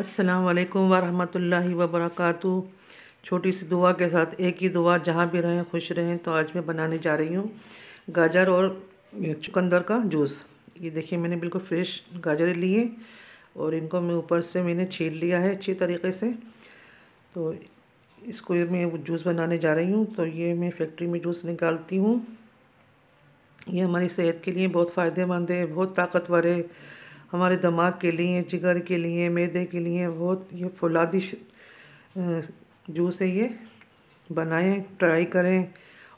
अस्सलाम वरहमतुल्लाहि वबरकू छोटी सी दुआ के साथ एक ही दुआ जहाँ भी रहें खुश रहें तो आज मैं बनाने जा रही हूँ गाजर और चुकंदर का जूस ये देखिए मैंने बिल्कुल फ्रेश गाजर लिए और इनको मैं ऊपर से मैंने छील लिया है अच्छी तरीके से तो इसको मैं जूस बनाने जा रही हूँ तो ये मैं फैक्ट्री में जूस निकालती हूँ ये हमारी सेहत के लिए बहुत फ़ायदेमंद है बहुत ताकतवर है हमारे दिमाग के लिए जिगर के लिए मैदे के लिए बहुत ये फुलादी जूस है ये बनाएं ट्राई करें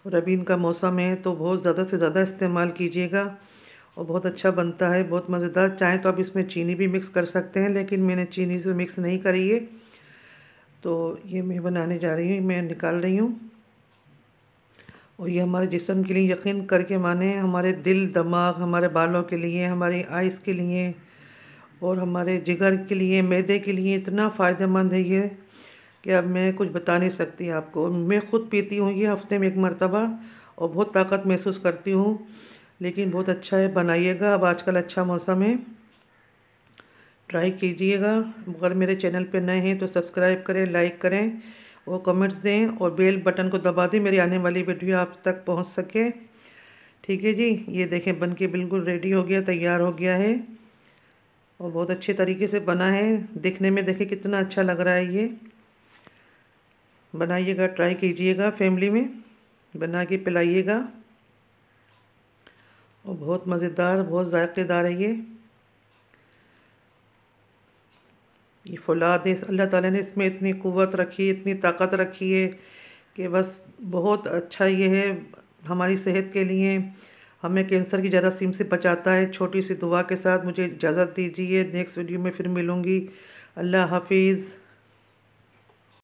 और अभी इनका मौसम है तो बहुत ज़्यादा से ज़्यादा इस्तेमाल कीजिएगा और बहुत अच्छा बनता है बहुत मज़ेदार चाहें तो आप इसमें चीनी भी मिक्स कर सकते हैं लेकिन मैंने चीनी से मिक्स नहीं करी है तो ये मैं बनाने जा रही हूँ मैं निकाल रही हूँ और ये हमारे जिसम के लिए यकीन करके माने हमारे दिल दिमाग हमारे बालों के लिए हमारी आइस के लिए और हमारे जिगर के लिए मैदे के लिए इतना फ़ायदेमंद है ये कि अब मैं कुछ बता नहीं सकती आपको मैं ख़ुद पीती हूँ ये हफ़्ते में एक मरतबा और बहुत ताकत महसूस करती हूँ लेकिन बहुत अच्छा है बनाइएगा अब आजकल अच्छा मौसम है ट्राई कीजिएगा अगर मेरे चैनल पर नए हैं तो सब्सक्राइब करें लाइक करें वो कमेंट्स दें और बेल बटन को दबा दें मेरी आने वाली वीडियो आप तक पहुंच सके ठीक है जी ये देखें बन के बिल्कुल रेडी हो गया तैयार हो गया है और बहुत अच्छे तरीके से बना है दिखने में देखें कितना अच्छा लग रहा है ये बनाइएगा ट्राई कीजिएगा फैमिली में बना के पिलाइएगा और बहुत मज़ेदार बहुत ज़ायक़ेदार है ये ये फौलाद है अल्लाह ताला ने इसमें इतनी कुत रखी है इतनी ताकत रखी है कि बस बहुत अच्छा ये है हमारी सेहत के लिए हमें कैंसर की जरासीम से बचाता है छोटी सी दुआ के साथ मुझे इजाज़त दीजिए नेक्स्ट वीडियो में फिर मिलूँगी अल्लाह हाफिज़